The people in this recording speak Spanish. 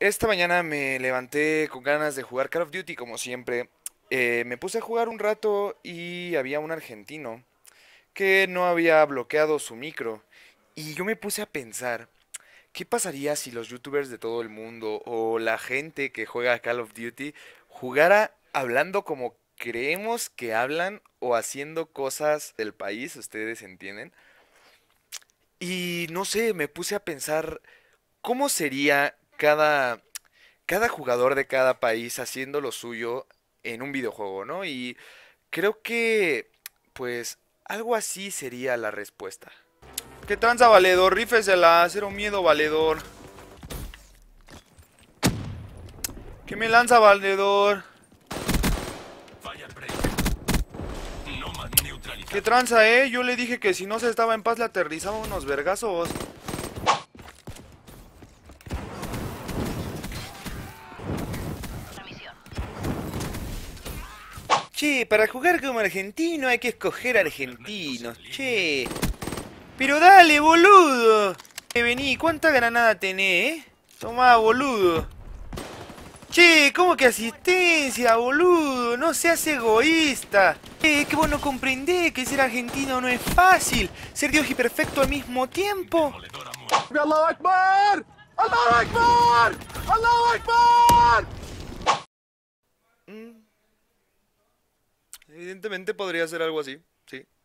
Esta mañana me levanté con ganas de jugar Call of Duty como siempre. Eh, me puse a jugar un rato y había un argentino que no había bloqueado su micro. Y yo me puse a pensar, ¿qué pasaría si los youtubers de todo el mundo o la gente que juega Call of Duty jugara hablando como creemos que hablan o haciendo cosas del país, ustedes entienden? Y no sé, me puse a pensar, ¿cómo sería cada, cada jugador de cada país haciendo lo suyo en un videojuego, ¿no? Y creo que, pues, algo así sería la respuesta. ¿Qué tranza, valedor? Rífesela, cero miedo, valedor. ¿Qué me lanza, valedor? ¿Qué tranza, eh? Yo le dije que si no se estaba en paz le aterrizaba unos vergazos. Che, para jugar como argentino hay que escoger argentinos, che. Pero dale, boludo. Eh, vení, ¿cuánta granada tenés, eh? Tomá, boludo. Che, ¿cómo que asistencia, boludo? No seas egoísta. Che, es que vos no comprendés que ser argentino no es fácil. Ser Dios y perfecto al mismo tiempo. ¡Allahu Akbar! ¡Allahu Akbar! ¡Allahu Akbar! evidentemente podría ser algo así, sí.